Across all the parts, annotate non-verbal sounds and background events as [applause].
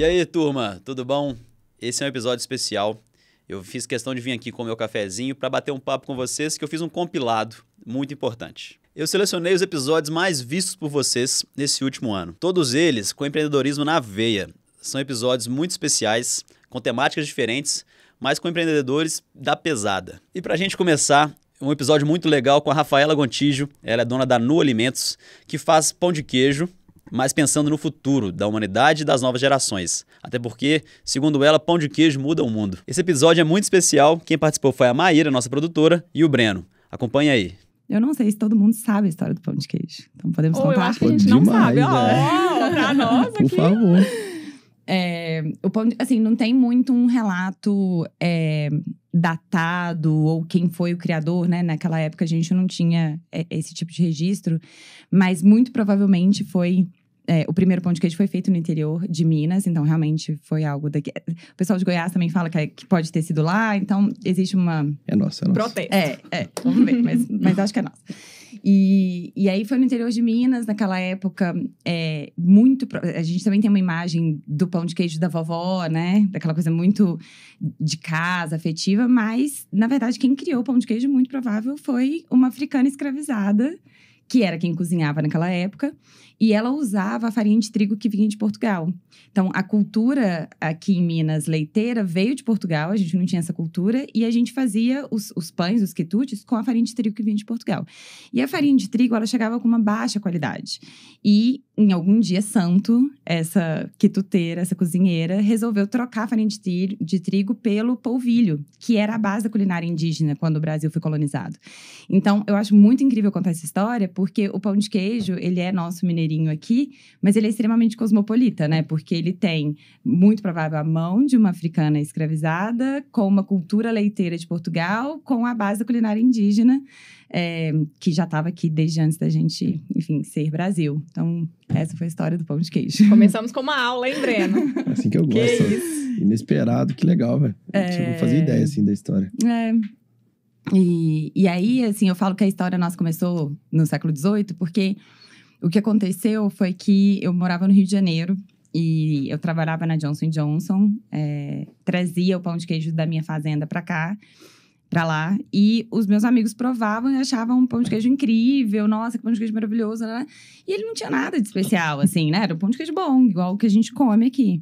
E aí, turma, tudo bom? Esse é um episódio especial. Eu fiz questão de vir aqui com o meu cafezinho para bater um papo com vocês, que eu fiz um compilado muito importante. Eu selecionei os episódios mais vistos por vocês nesse último ano. Todos eles com empreendedorismo na veia. São episódios muito especiais, com temáticas diferentes, mas com empreendedores da pesada. E para a gente começar, um episódio muito legal com a Rafaela Gontijo. Ela é dona da Nu Alimentos, que faz pão de queijo mas pensando no futuro da humanidade e das novas gerações. Até porque, segundo ela, pão de queijo muda o mundo. Esse episódio é muito especial. Quem participou foi a Maíra, nossa produtora, e o Breno. Acompanha aí. Eu não sei se todo mundo sabe a história do pão de queijo. Então podemos Ou contar. Eu acho que a gente Demais, não sabe. Né? Oh, pra [laughs] nós aqui. Por favor. É, o pão de, assim, não tem muito um relato é, datado ou quem foi o criador, né? Naquela época a gente não tinha é, esse tipo de registro, mas muito provavelmente foi é, o primeiro pão de queijo foi feito no interior de Minas, então realmente foi algo daqui. O pessoal de Goiás também fala que, é, que pode ter sido lá, então existe uma. É nossa, é nossa. É, é, vamos ver, mas, mas acho que é nossa. E, e aí foi no interior de Minas, naquela época, é, muito. A gente também tem uma imagem do pão de queijo da vovó, né? Daquela coisa muito de casa, afetiva, mas na verdade quem criou o pão de queijo, muito provável, foi uma africana escravizada que era quem cozinhava naquela época, e ela usava a farinha de trigo que vinha de Portugal. Então, a cultura aqui em Minas leiteira veio de Portugal, a gente não tinha essa cultura, e a gente fazia os, os pães, os quitutes, com a farinha de trigo que vinha de Portugal. E a farinha de trigo, ela chegava com uma baixa qualidade. E em algum dia santo, essa quituteira, essa cozinheira, resolveu trocar a farinha de, de trigo pelo polvilho, que era a base da culinária indígena quando o Brasil foi colonizado. Então, eu acho muito incrível contar essa história, porque o pão de queijo, ele é nosso mineirinho aqui, mas ele é extremamente cosmopolita, né? Porque ele tem, muito provável, a mão de uma africana escravizada, com uma cultura leiteira de Portugal, com a base da culinária indígena é, que já estava aqui desde antes da gente, enfim, ser Brasil. Então, essa foi a história do pão de queijo. Começamos com uma aula, hein, Breno? É assim que eu gosto. Que isso? Inesperado, que legal, velho. É... gente não fazia ideia, assim, da história. É, e, e, aí, assim, eu falo que a história nossa começou no século XVIII, porque o que aconteceu foi que eu morava no Rio de Janeiro e eu trabalhava na Johnson Johnson, é, trazia o pão de queijo da minha fazenda para cá para lá. E os meus amigos provavam e achavam um pão de queijo incrível, nossa, que pão de queijo maravilhoso. Né? E ele não tinha nada de especial, [laughs] assim, né? Era um pão de queijo bom, igual o que a gente come aqui.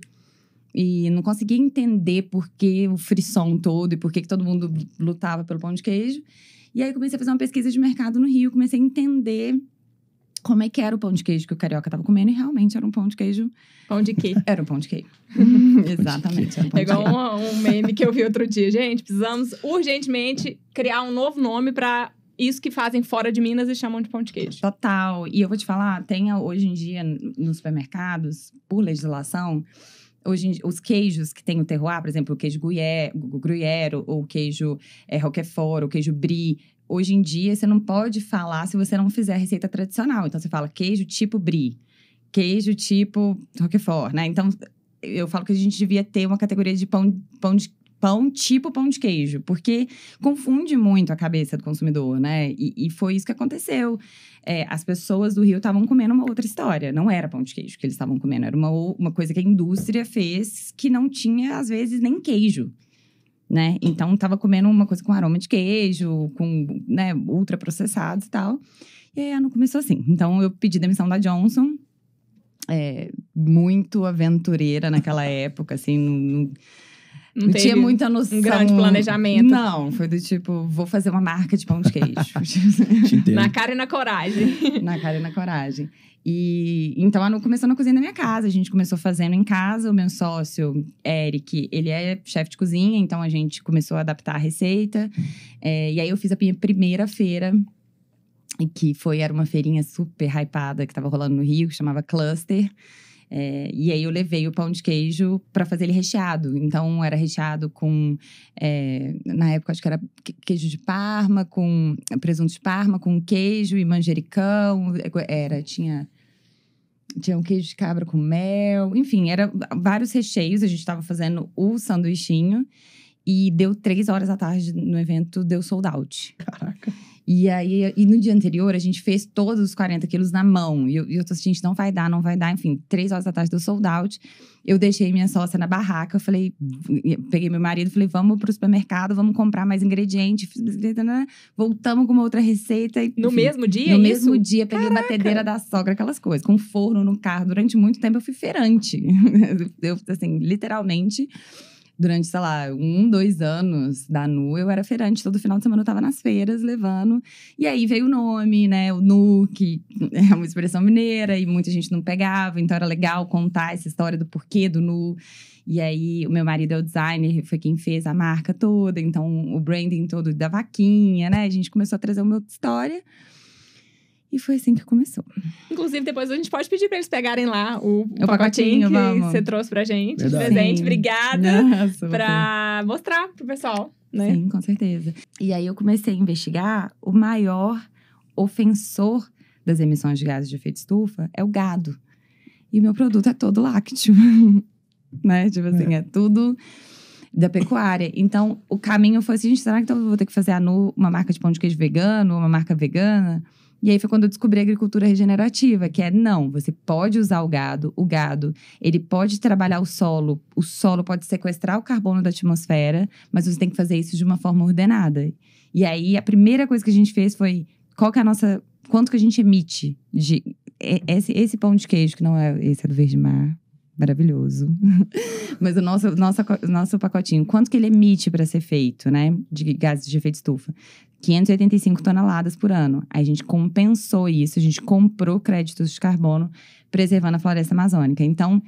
E não conseguia entender por que o frisson todo e por que, que todo mundo lutava pelo pão de queijo. E aí comecei a fazer uma pesquisa de mercado no Rio, comecei a entender como é que era o pão de queijo que o carioca tava comendo, e realmente era um pão de queijo. Pão de queijo. Era um [laughs] pão de queijo. Exatamente. Era um pão é igual um, um meme que eu vi outro dia. Gente, precisamos urgentemente criar um novo nome para isso que fazem fora de Minas e chamam de pão de queijo. Total. E eu vou te falar, tem hoje em dia nos supermercados, por legislação, hoje em, os queijos que tem o terroir, por exemplo, o queijo gruyère, gruyère ou o queijo é, roquefort, o queijo brie, Hoje em dia, você não pode falar se você não fizer receita tradicional. Então, você fala queijo tipo brie, queijo tipo roquefort, né? Então, eu falo que a gente devia ter uma categoria de pão, pão de pão tipo pão de queijo, porque confunde muito a cabeça do consumidor, né? E, e foi isso que aconteceu. É, as pessoas do Rio estavam comendo uma outra história, não era pão de queijo que eles estavam comendo, era uma, uma coisa que a indústria fez que não tinha, às vezes, nem queijo né? Então estava comendo uma coisa com aroma de queijo, com, né, ultraprocessados e tal. E aí não começou assim. Então eu pedi demissão da Johnson. É, muito aventureira naquela [laughs] época, assim, não, não, não tinha muita noção. Um grande planejamento. Não, foi do tipo, vou fazer uma marca de pão de queijo. [laughs] [laughs] na cara e na coragem. na cara e na coragem. E então começou na cozinha da minha casa. A gente começou fazendo em casa. O meu sócio, Eric, ele é chefe de cozinha, então a gente começou a adaptar a receita. É, e aí eu fiz a minha primeira feira, que foi era uma feirinha super hypada que estava rolando no Rio, que chamava Cluster. É, e aí eu levei o pão de queijo para fazer ele recheado. Então era recheado com, é, na época acho que era queijo de Parma, com presunto de Parma, com queijo e manjericão. É, é, era tinha tinha um queijo de cabra com mel. Enfim, era vários recheios. A gente estava fazendo o sanduichinho. E deu três horas à tarde no evento, deu sold out. Caraca. E aí, e no dia anterior, a gente fez todos os 40 quilos na mão. E eu, tô assim, gente, não vai dar, não vai dar. Enfim, três horas da tarde do sold out. Eu deixei minha sócia na barraca. Eu falei, peguei meu marido, falei, vamos pro supermercado, vamos comprar mais ingredientes. Voltamos com uma outra receita. no mesmo dia? No é isso? mesmo dia, peguei Caraca. a batedeira da sogra, aquelas coisas, com forno no carro. Durante muito tempo, eu fui feirante. [laughs] eu, assim, literalmente durante, sei lá, um, dois anos da Nu, eu era feirante. Todo final de semana eu tava nas feiras levando. E aí veio o nome, né? O Nu, que [laughs] é uma expressão mineira e muita gente não pegava. Então era legal contar essa história do porquê do Nu. E aí, o meu marido é o designer, foi quem fez a marca toda, então o branding todo da vaquinha, né? A gente começou a trazer uma outra história. E foi assim que começou. Inclusive, depois a gente pode pedir para eles pegarem lá o, o pacotinho, pacotinho, que vamos. você trouxe pra gente, Verdade. de presente. Sim. Obrigada Nossa, pra você. mostrar pro pessoal, né? Sim, com certeza. E aí eu comecei a investigar o maior ofensor das emissões de gases de efeito estufa é o gado. E o meu produto é todo lácteo. [laughs] né? Tipo assim, é, é tudo da pecuária. Então, o caminho foi assim, gente, será que então eu vou ter que fazer a Nu uma marca de pão de queijo vegano, uma marca vegana? E aí foi quando eu descobri a agricultura regenerativa, que é não, você pode usar o gado, o gado, ele pode trabalhar o solo, o solo pode sequestrar o carbono da atmosfera, mas você tem que fazer isso de uma forma ordenada. E aí a primeira coisa que a gente fez foi qual que é a nossa, quanto que a gente emite de é, esse, esse pão de queijo que não é esse é do verde mar, maravilhoso. [laughs] Mas o nosso, nosso, nosso pacotinho, quanto que ele emite para ser feito, né? De gases de efeito estufa. 585 toneladas por ano. Aí a gente compensou isso, a gente comprou créditos de carbono preservando a floresta amazônica. Então,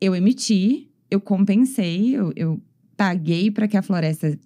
eu emiti, eu compensei, eu, eu paguei para que a floresta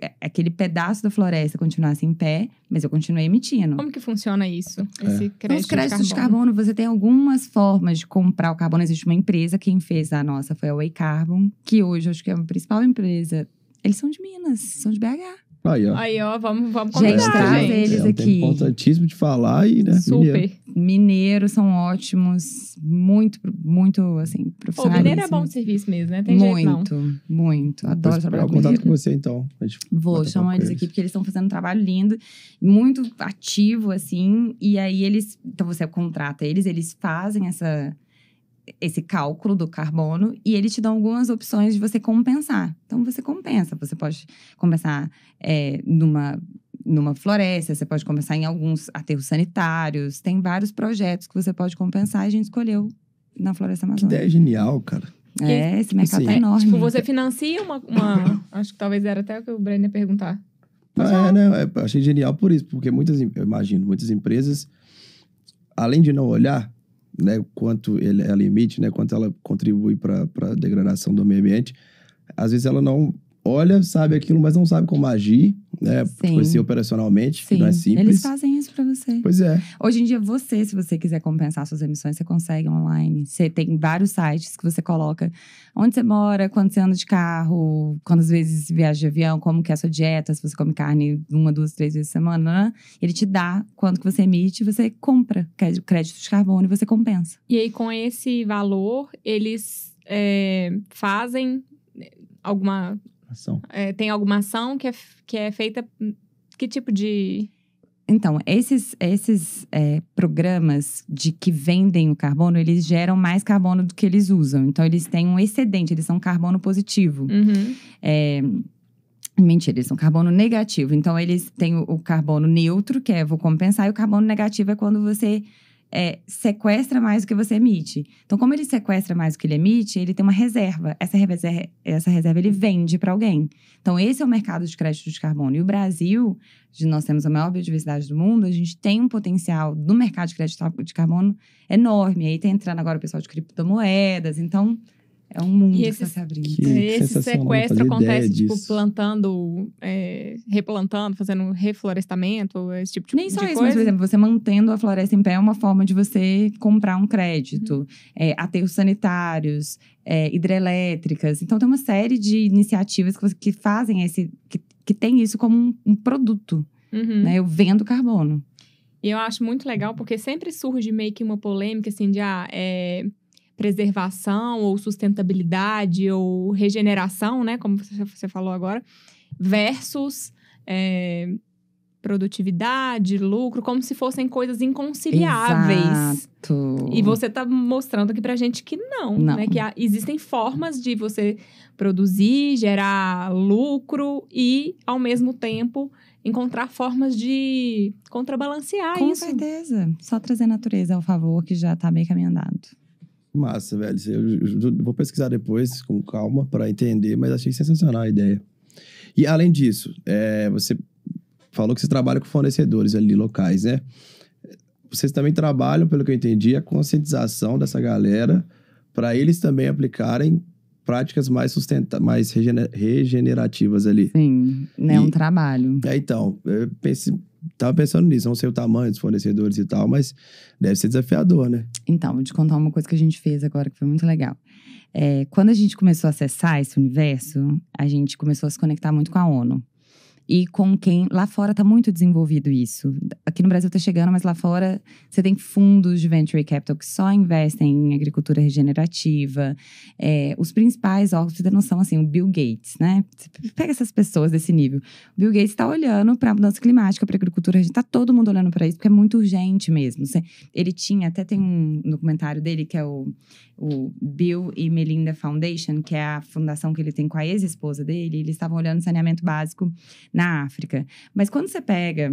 é, aquele pedaço da floresta continuasse em pé, mas eu continuei emitindo. Como que funciona isso? É. Esse crédito Nos créditos de carbono. de carbono. você tem algumas formas de comprar o carbono. Existe uma empresa, quem fez a nossa foi a Way Carbon, que hoje acho que é a principal empresa. Eles são de Minas, são de BH. Aí, ó. Aí, ó, vamos, vamos convidar, gente. Traz eles é um importantíssimo de falar e, né? Super. Mineiro. são ótimos, muito, muito, assim, profissionais. O mineiro é bom de serviço mesmo, né? Tem muito, jeito, não. muito. Adoro trabalhar com eles. contato com você, então. Vou chamar eles aqui, porque eles estão fazendo um trabalho lindo, muito ativo, assim. E aí, eles... Então, você contrata eles, eles fazem essa esse cálculo do carbono e ele te dá algumas opções de você compensar. Então você compensa, você pode compensar é, numa numa floresta, você pode compensar em alguns aterros sanitários, tem vários projetos que você pode compensar e a gente escolheu na floresta amazônica. Que ideia genial, cara. É, esse mercado assim, tá é, enorme. É, tipo, você financia uma, uma [coughs] acho que talvez era até o que o Breno ia perguntar. ah, é, né? achei genial por isso, porque muitas, eu imagino, muitas empresas, além de não olhar, né, quanto ele, ela emite, né, quanto ela contribui para a degradação do meio ambiente, às vezes ela não olha, sabe aquilo, mas não sabe como agir, né? Sim. Conhecer tipo assim, operacionalmente, Sim. não é simples. Eles fazem isso para você. Pois é. Hoje em dia, você, se você quiser compensar suas emissões, você consegue online. Você tem vários sites que você coloca onde você mora, quando você anda de carro, quantas vezes viaja de avião, como que é a sua dieta, se você come carne uma, duas, três vezes por semana. Né? Ele te dá quanto que você emite, você compra crédito de carbono e você compensa. E aí, com esse valor, eles é, fazem né, alguma Ação. É, tem alguma ação que é, que é feita. Hum, que tipo de. Então, esses, esses é, programas de que vendem o carbono, eles geram mais carbono do que eles usam. Então, eles têm um excedente, eles são carbono positivo. Uhum. É, Mentira, eles são carbono negativo. Então, eles têm o, o carbono neutro, que é vou compensar, e o carbono negativo é quando você é, sequestra mais do que você emite. Então, como ele sequestra mais do que ele emite, ele tem uma reserva. Essa reserva, essa reserva ele vende para alguém. Então, esse é o mercado de crédito de carbono. E o Brasil, nós temos a maior biodiversidade do mundo, a gente tem um potencial do mercado de crédito de carbono enorme. Aí está entrando agora o pessoal de criptomoedas. Então, é um mundo esse, que está se abrindo. Que, é, que esse sequestro acontece, tipo, plantando, é, replantando, fazendo reflorestamento, esse tipo de Nem só isso, coisa. mas, por exemplo, você mantendo a floresta em pé é uma forma de você comprar um crédito, uhum. é, aterros sanitários, é, hidrelétricas. Então, tem uma série de iniciativas que, que fazem esse. Que, que tem isso como um, um produto. Uhum. Né? Eu vendo carbono. E eu acho muito legal, porque sempre surge meio que uma polêmica, assim, de. Ah, é preservação ou sustentabilidade ou regeneração, né? Como você falou agora, versus é, produtividade, lucro, como se fossem coisas inconciliáveis. Exato. E você está mostrando aqui a gente que não, né, não. né? Que há, existem formas de você produzir, gerar lucro e, ao mesmo tempo, encontrar formas de contrabalancear Com isso. Com certeza. Só trazer a natureza ao favor que já está meio caminhando. andado. Massa, velho. Eu vou pesquisar depois com calma para entender, mas achei sensacional a ideia. E além disso, é, você falou que você trabalha com fornecedores ali locais, né? Vocês também trabalham, pelo que eu entendi, a conscientização dessa galera para eles também aplicarem práticas mais sustenta mais regenerativas ali. Sim, né? E, um trabalho. É, então, eu pensei, tava pensando nisso, não sei o tamanho dos fornecedores e tal, mas deve ser desafiador, né? Então, vou te contar uma coisa que a gente fez agora que foi muito legal. É, quando a gente começou a acessar esse universo, a gente começou a se conectar muito com a ONU e com quem lá fora está muito desenvolvido isso. Aqui no Brasil está chegando, mas lá fora você tem fundos de venture capital que só investem em agricultura regenerativa. É, os principais órgãos de são assim, o Bill Gates, né? Você pega essas pessoas desse nível. O Bill Gates está olhando para a mudança climática, para a agricultura, está todo mundo olhando para isso porque é muito urgente mesmo. Ele tinha até tem um documentário dele que é o, o Bill e Melinda Foundation, que é a fundação que ele tem com a ex-esposa dele. Eles estavam olhando saneamento básico na África. Mas quando você pega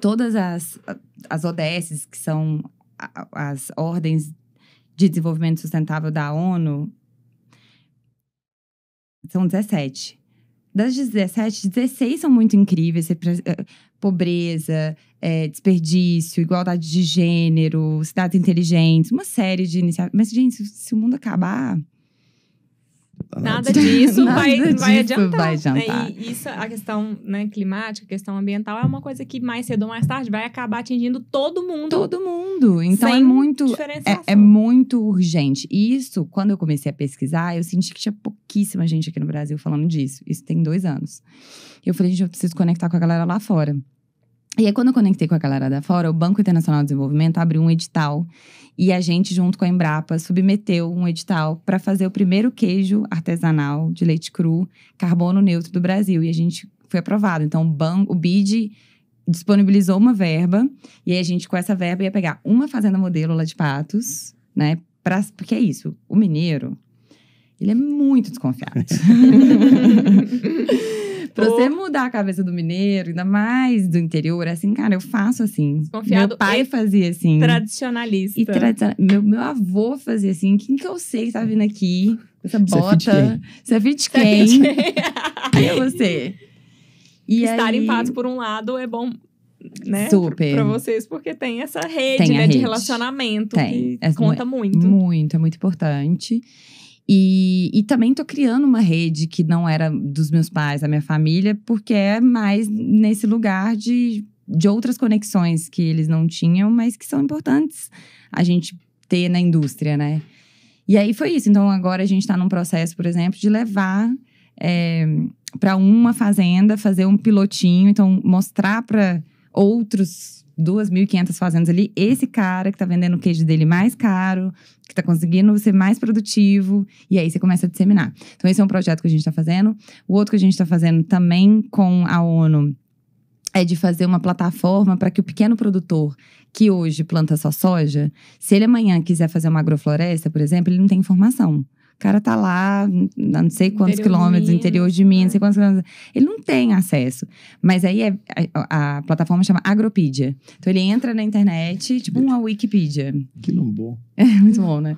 todas as, as ODSs, que são as ordens de desenvolvimento sustentável da ONU, são 17. Das 17, 16 são muito incríveis. Eh, pobreza, é, desperdício, igualdade de gênero, cidades inteligentes, uma série de iniciativas. Mas, gente, se o mundo acabar, Nada, disso, [laughs] nada vai, disso vai adiantar. Vai adiantar. Né? E isso, a questão né, climática, a questão ambiental é uma coisa que mais cedo ou mais tarde vai acabar atingindo todo mundo. Todo mundo. Então é muito. É, é muito urgente. E isso, quando eu comecei a pesquisar, eu senti que tinha pouquíssima gente aqui no Brasil falando disso. Isso tem dois anos. Eu falei, gente, eu preciso conectar com a galera lá fora. E aí, quando eu conectei com a galera da fora, o Banco Internacional de Desenvolvimento abriu um edital e a gente, junto com a Embrapa, submeteu um edital para fazer o primeiro queijo artesanal de leite cru, carbono neutro do Brasil. E a gente foi aprovado. Então, o, banco, o BID disponibilizou uma verba e a gente, com essa verba, ia pegar uma fazenda modelo lá de patos, né? Pra, porque é isso, o mineiro, ele é muito desconfiado. [laughs] Pra você mudar a cabeça do mineiro, ainda mais do interior, assim, cara, eu faço assim. Desconfiado. Meu pai fazia assim. Tradicionalista. E meu, meu avô fazia assim. Quem que eu sei que tá vindo aqui? Essa bota. Você é fit quem? É é quem é [laughs] você? E Estar aí... em paz, por um lado, é bom né? Super. Pra, pra vocês, porque tem essa rede, tem né, rede. de relacionamento tem. que é, conta muito. Muito, é muito importante. E, e também tô criando uma rede que não era dos meus pais, da minha família, porque é mais nesse lugar de, de outras conexões que eles não tinham, mas que são importantes a gente ter na indústria, né? E aí foi isso. Então agora a gente está num processo, por exemplo, de levar é, para uma fazenda fazer um pilotinho, então mostrar para outros 2.500 fazendas ali, esse cara que tá vendendo o queijo dele mais caro, que tá conseguindo ser mais produtivo, e aí você começa a disseminar. Então, esse é um projeto que a gente tá fazendo. O outro que a gente tá fazendo também com a ONU é de fazer uma plataforma para que o pequeno produtor que hoje planta só soja, se ele amanhã quiser fazer uma agrofloresta, por exemplo, ele não tem informação. O cara tá lá, não sei quantos interior quilômetros, interior de Minas, não sei né? quantos quilômetros. Ele não tem acesso. Mas aí é, a, a, plataforma chama Agropedia. Então ele entra na internet, tipo uma Wikipedia. Que não bom. [laughs] É muito bom, né?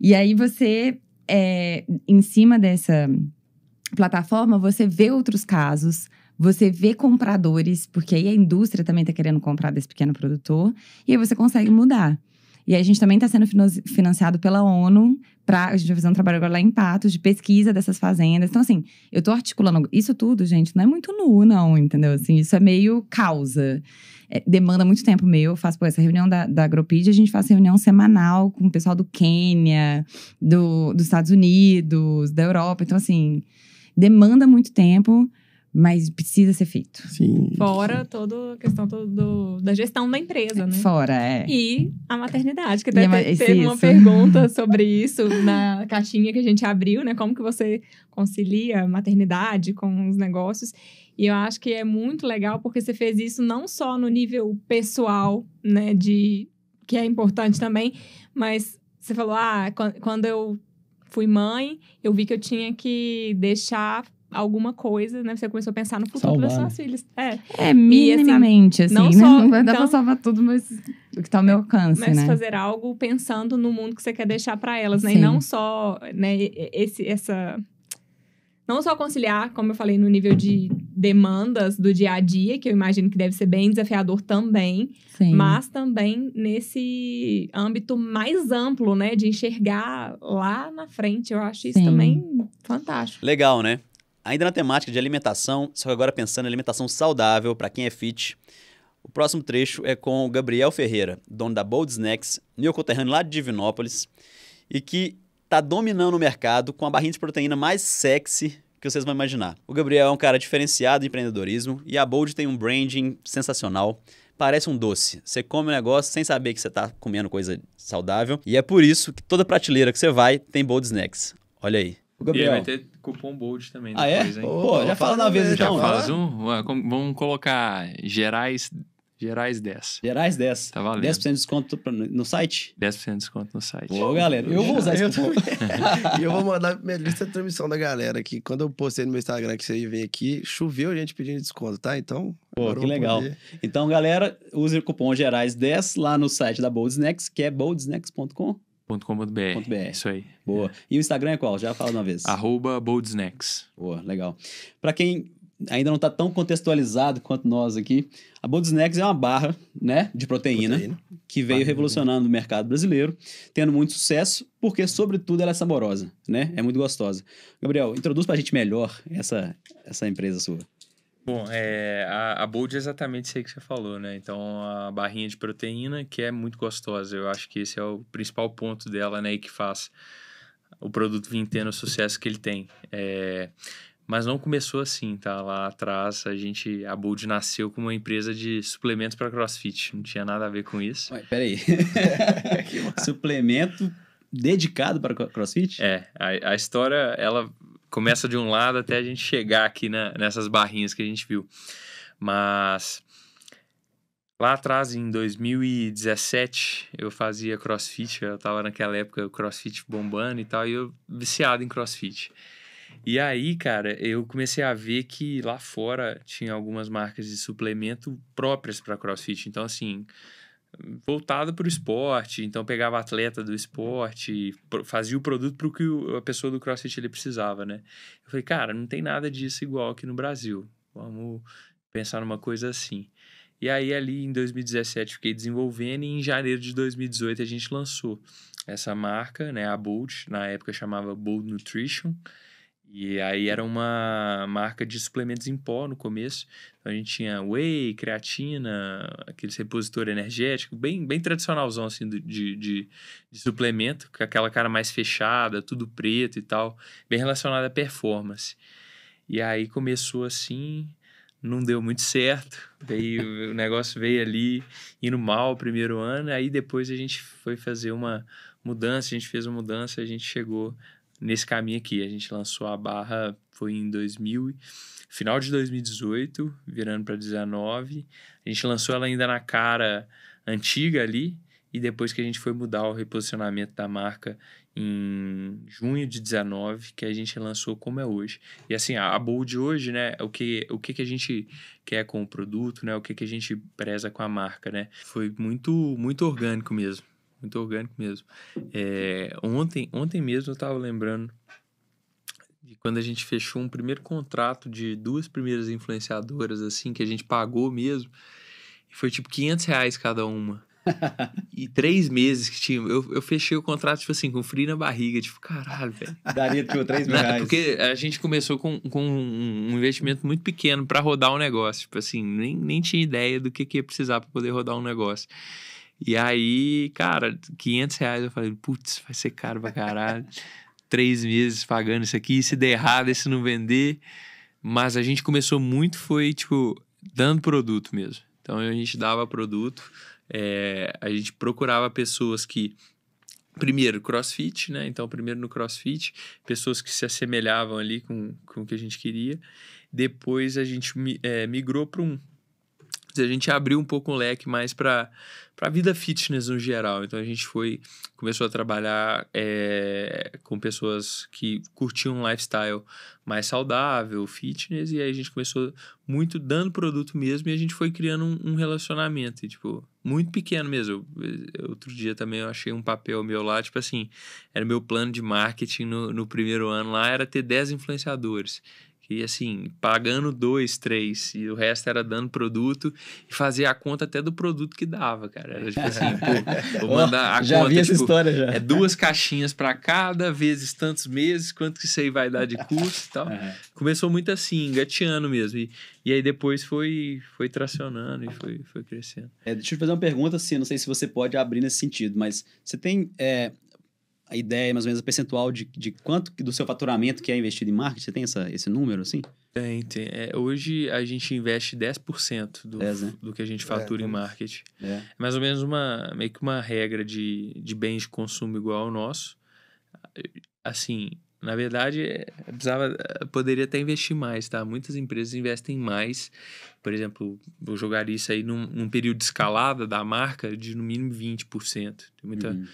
E aí você, é, em cima dessa plataforma, você vê outros casos você vê compradores, porque aí a indústria também está querendo comprar desse pequeno produtor, e aí você consegue mudar. E a gente também está sendo financiado pela ONU para a gente vai fazer um trabalho agora lá em Patos de pesquisa dessas fazendas. Então assim, eu estou articulando isso tudo, gente, não é muito nu não, entendeu? Assim, isso é meio causa. É, demanda muito tempo meu. Eu faço pô, essa reunião da, da Agropid, a gente faz reunião semanal com o pessoal do Quênia, do, dos Estados Unidos, da Europa. Então assim, demanda muito tempo mas precisa ser feito. Sim. Fora toda a questão do, da gestão da empresa, né? Fora, é. E a maternidade, que até teve uma pergunta sobre isso na caixinha que a gente abriu, né? Como que você concilia a maternidade com os negócios. E eu acho que é muito legal porque você fez isso não só no nível pessoal, né? De que é importante também, mas você falou, ah, quando eu fui mãe, eu vi que eu tinha que deixar alguma coisa, né? Você começou a pensar no futuro salvar. dos seus né? filhos. É, é assim, minimamente, assim, né? não, só, vai dar pra então salvar tudo, mas o que tá ao meu alcance, mas né? Mas fazer algo pensando no mundo que você quer deixar para elas, né? Sim. E não só, né, esse, essa... Não só conciliar, como eu falei, no nível de demandas do dia a dia, que eu imagino que deve ser bem desafiador também, Sim. mas também nesse âmbito mais amplo, né? De enxergar lá na frente. Eu acho isso Sim. também fantástico. Legal, né? Ainda na temática de alimentação, só que agora pensando em alimentação saudável para quem é fit, o próximo trecho é com o Gabriel Ferreira, dono da Bold Snacks, no conterrâneo lá de Divinópolis, e que está dominando o mercado com a barrinha de proteína mais sexy que vocês vão imaginar. O Gabriel é um cara diferenciado em empreendedorismo e a Bold tem um branding sensacional. Parece um doce. Você come o um negócio sem saber que você está comendo coisa saudável. E é por isso que toda prateleira que você vai tem Bold Snacks. Olha aí. O Gabriel. E vai ter cupom Bold também. Ah, é? depois, é? Hein? Pô, já fala na vez então. Já faz um. Vamos colocar Gerais Gerais 10. Gerais 10. Tá valendo. 10% de desconto no site? 10% de desconto no site. Ô, galera, eu vou usar esse cupom. [laughs] e eu vou mandar minha lista de transmissão da galera aqui. Quando eu postei no meu Instagram que vocês vêm aqui, choveu a gente pedindo desconto, tá? Então. Pô, que legal. Então, galera, use o cupom Gerais 10 lá no site da Bold Snacks, que é boldsnacks.com. .com.br. Isso aí. Boa. É. E o Instagram é qual? Já fala uma vez. Arroba Boldsnacks. Boa, legal. Para quem ainda não está tão contextualizado quanto nós aqui, a Boldsnacks é uma barra né, de proteína, proteína. que veio revolucionando o mercado brasileiro, tendo muito sucesso, porque, sobretudo, ela é saborosa, né? É muito gostosa. Gabriel, introduz para a gente melhor essa, essa empresa sua. Bom, é, a, a Bold é exatamente isso aí que você falou, né? Então, a barrinha de proteína, que é muito gostosa. Eu acho que esse é o principal ponto dela, né? E que faz o produto vir tendo o sucesso que ele tem. É, mas não começou assim, tá? Lá atrás, a gente, a Bold nasceu como uma empresa de suplementos para CrossFit. Não tinha nada a ver com isso. Ué, peraí. [laughs] [laughs] Suplemento dedicado para CrossFit? É, a, a história, ela começa de um lado até a gente chegar aqui na, nessas barrinhas que a gente viu. Mas lá atrás, em 2017, eu fazia crossfit, eu tava naquela época o crossfit bombando e tal, e eu viciado em crossfit. E aí, cara, eu comecei a ver que lá fora tinha algumas marcas de suplemento próprias para CrossFit. Então, assim, voltada para o esporte, então pegava atleta do esporte, fazia o produto para o que a pessoa do CrossFit ele precisava, né? Eu falei, cara, não tem nada disso igual aqui no Brasil, vamos pensar numa coisa assim. E aí ali em 2017 fiquei desenvolvendo e em janeiro de 2018 a gente lançou essa marca, né, a Bolt, na época chamava Bold Nutrition, e aí era uma marca de suplementos em pó no começo. Então a gente tinha whey, creatina, aquele repositor energético, bem, bem tradicionalzão assim de, de, de suplemento, com aquela cara mais fechada, tudo preto e tal, bem relacionado à performance. E aí começou assim, não deu muito certo. Veio, o negócio veio ali indo mal o primeiro ano, aí depois a gente foi fazer uma mudança, a gente fez uma mudança, a gente chegou nesse caminho aqui. A gente lançou a barra foi em 2000, final de 2018, virando para 19. A gente lançou ela ainda na cara antiga ali e depois que a gente foi mudar o reposicionamento da marca em junho de 19, que a gente lançou como é hoje. E assim, a Bold hoje, né, é o que o que, que a gente quer com o produto, né, o que, que a gente preza com a marca, né? Foi muito muito orgânico mesmo muito orgânico mesmo. É, ontem, ontem mesmo eu estava lembrando de quando a gente fechou um primeiro contrato de duas primeiras influenciadoras, assim, que a gente pagou mesmo. foi tipo 500 reais cada uma. [laughs] e três meses que tinha. Eu, eu fechei o contrato, tipo assim, com frio na barriga. Tipo, caralho, velho. Daria tipo, três mil reais. Porque a gente começou com, com um investimento muito pequeno para rodar um negócio. Tipo assim, nem, nem tinha ideia do que, que ia precisar para poder rodar um negócio. E aí, cara, 500 reais eu falei, putz, vai ser caro pra caralho. [laughs] Três meses pagando isso aqui, se der errado, se não vender. Mas a gente começou muito, foi, tipo, dando produto mesmo. Então a gente dava produto, é, a gente procurava pessoas que primeiro CrossFit, né? Então primeiro no CrossFit, pessoas que se assemelhavam ali com, com o que a gente queria. Depois a gente é, migrou para um a gente abriu um pouco o leque mais para a vida fitness no geral. Então a gente foi começou a trabalhar é, com pessoas que curtiam um lifestyle mais saudável, fitness, e aí a gente começou muito dando produto mesmo e a gente foi criando um, um relacionamento, e, tipo, muito pequeno mesmo. outro dia também eu achei um papel meu lá, tipo assim, era meu plano de marketing no, no primeiro ano lá, era ter 10 influenciadores. E assim, pagando dois, três, e o resto era dando produto e fazer a conta até do produto que dava, cara. Era tipo assim, pô, vou [laughs] mandar a já conta. Vi essa tipo, história já. É duas caixinhas para cada, vezes tantos meses, quanto que isso aí vai dar de custo e tal. Uhum. [laughs] Começou muito assim, engateando mesmo. E, e aí depois foi, foi tracionando e foi, foi crescendo. É, deixa eu te fazer uma pergunta, assim, não sei se você pode abrir nesse sentido, mas você tem. É a ideia, mais ou menos, a percentual de, de quanto do seu faturamento que é investido em marketing? Você tem essa, esse número, assim? Tem, tem. É, hoje a gente investe 10% do, 10, né? do que a gente é, fatura é, em marketing. É. mais ou menos uma, meio que uma regra de, de bens de consumo igual ao nosso. Assim, na verdade, é, precisava, é, poderia até investir mais, tá? Muitas empresas investem mais. Por exemplo, vou jogar isso aí num, num período escalada da marca de no mínimo 20%. Tem muita... Uhum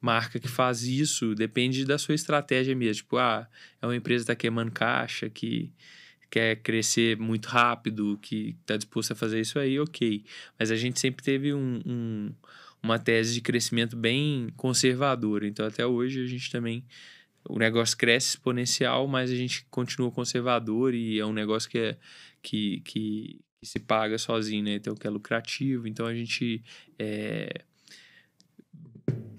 marca que faz isso, depende da sua estratégia mesmo. Tipo, ah, é uma empresa que está queimando caixa, que quer crescer muito rápido, que está disposto a fazer isso aí, ok. Mas a gente sempre teve um, um, uma tese de crescimento bem conservadora. Então, até hoje, a gente também. O negócio cresce exponencial, mas a gente continua conservador e é um negócio que, é, que, que, que se paga sozinho, né? Então, que é lucrativo. Então, a gente. É,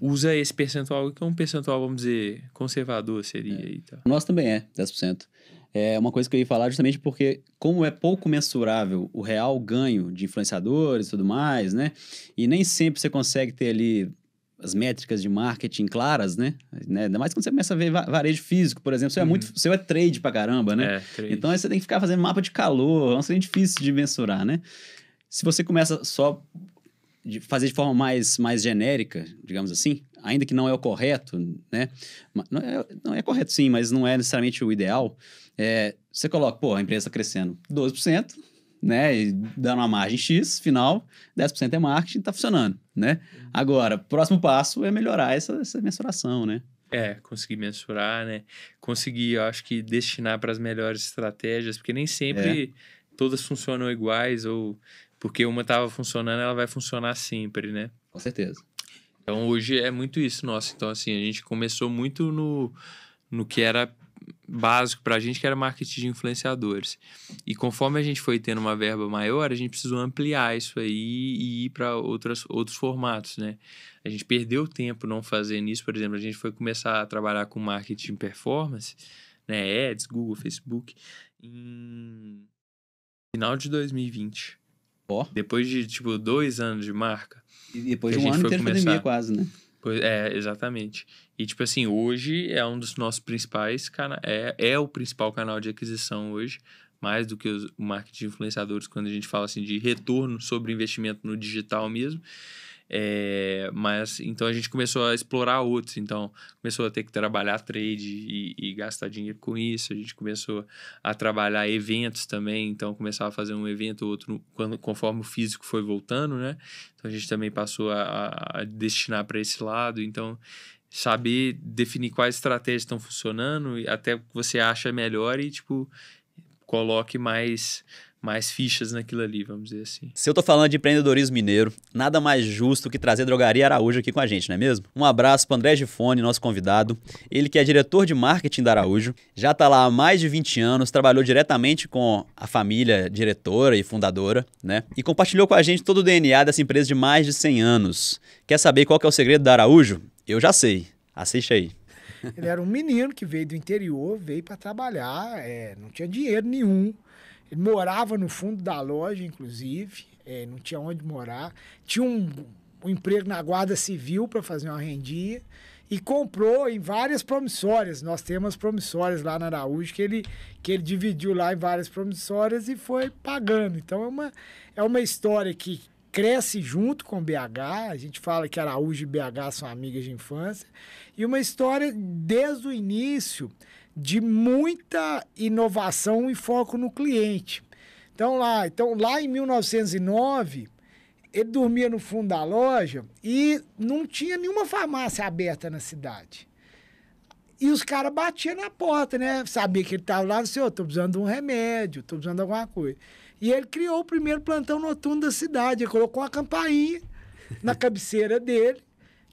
usa esse percentual, que é um percentual, vamos dizer, conservador seria. É. E tal. Nosso também é, 10%. É uma coisa que eu ia falar justamente porque, como é pouco mensurável o real ganho de influenciadores e tudo mais, né? E nem sempre você consegue ter ali as métricas de marketing claras, né? né? Ainda mais quando você começa a ver varejo físico, por exemplo. Você uhum. é muito. Você uhum. é trade pra caramba, né? É, então aí você tem que ficar fazendo mapa de calor, é um difícil de mensurar, né? Se você começa só de fazer de forma mais, mais genérica, digamos assim, ainda que não é o correto, né? Não é, não é correto sim, mas não é necessariamente o ideal. É, você coloca, pô, a empresa tá crescendo 12%, né? E dando uma margem X, final, 10% é marketing, está funcionando, né? Agora, próximo passo é melhorar essa, essa mensuração, né? É, conseguir mensurar, né? Conseguir, eu acho que destinar para as melhores estratégias, porque nem sempre é. todas funcionam iguais ou porque uma estava funcionando, ela vai funcionar sempre, né? Com certeza. Então hoje é muito isso nosso. Então, assim, a gente começou muito no, no que era básico para a gente, que era marketing de influenciadores. E conforme a gente foi tendo uma verba maior, a gente precisou ampliar isso aí e ir para outros formatos, né? A gente perdeu tempo não fazendo isso, por exemplo, a gente foi começar a trabalhar com marketing performance, né? Ads, Google, Facebook, em final de 2020. Oh. Depois de, tipo, dois anos de marca. E depois de um ano inteiro começar... pandemia, quase, né? Pois, é, exatamente. E, tipo assim, hoje é um dos nossos principais canais. É, é o principal canal de aquisição hoje, mais do que os, o marketing de influenciadores, quando a gente fala assim de retorno sobre investimento no digital mesmo. É, mas então a gente começou a explorar outros, então começou a ter que trabalhar trade e, e, gastar dinheiro com isso. A gente começou a trabalhar eventos também, então começava a fazer um evento ou outro quando, conforme o físico foi voltando, né? Então a gente também passou a, a destinar para esse lado. Então saber definir quais estratégias estão funcionando e até o que você acha melhor e tipo coloque mais mais fichas naquilo ali, vamos dizer assim. Se eu tô falando de empreendedorismo mineiro, nada mais justo que trazer Drogaria Araújo aqui com a gente, não é mesmo? Um abraço para André Gifone, nosso convidado. Ele que é diretor de marketing da Araújo, já tá lá há mais de 20 anos, trabalhou diretamente com a família diretora e fundadora, né? E compartilhou com a gente todo o DNA dessa empresa de mais de 100 anos. Quer saber qual que é o segredo da Araújo? Eu já sei. Assiste aí. Ele era um menino que veio do interior, veio para trabalhar, é, não tinha dinheiro nenhum. Ele morava no fundo da loja, inclusive, é, não tinha onde morar. Tinha um, um emprego na Guarda Civil para fazer uma rendia e comprou em várias promissórias. Nós temos promissórias lá na Araújo que ele, que ele dividiu lá em várias promissórias e foi pagando. Então é uma, é uma história que cresce junto com BH. A gente fala que Araújo e BH são amigas de infância. E uma história desde o início de muita inovação e foco no cliente. Então lá, então lá em 1909, ele dormia no fundo da loja e não tinha nenhuma farmácia aberta na cidade. E os caras batiam na porta, né? Sabia que ele estava lá, assim, oh, tô precisando de um remédio, tô precisando de alguma coisa. E ele criou o primeiro plantão noturno da cidade, ele colocou uma campainha na cabeceira dele.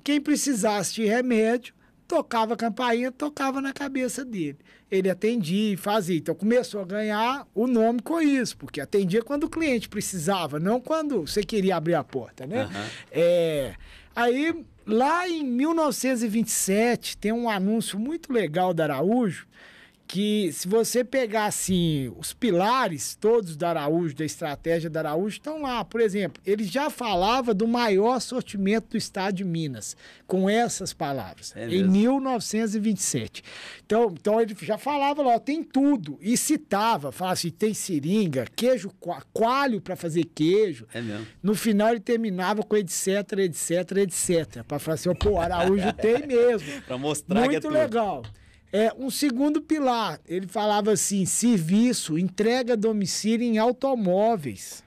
Quem precisasse de remédio tocava a campainha, tocava na cabeça dele. Ele atendia e fazia. Então começou a ganhar o nome com isso, porque atendia quando o cliente precisava, não quando você queria abrir a porta, né? Uhum. É, aí, lá em 1927, tem um anúncio muito legal da Araújo, que se você pegar assim os pilares todos da Araújo, da estratégia da Araújo, estão lá. Por exemplo, ele já falava do maior sortimento do estado de Minas, com essas palavras, é em 1927. Então, então ele já falava lá, tem tudo, e citava, falava assim, tem seringa, queijo, coalho para fazer queijo. É mesmo. No final ele terminava com etc, etc, etc, para falar assim, pô, Araújo [laughs] tem mesmo. para mostrar Muito que é legal. Tudo. É, um segundo pilar, ele falava assim: serviço, entrega a domicílio em automóveis.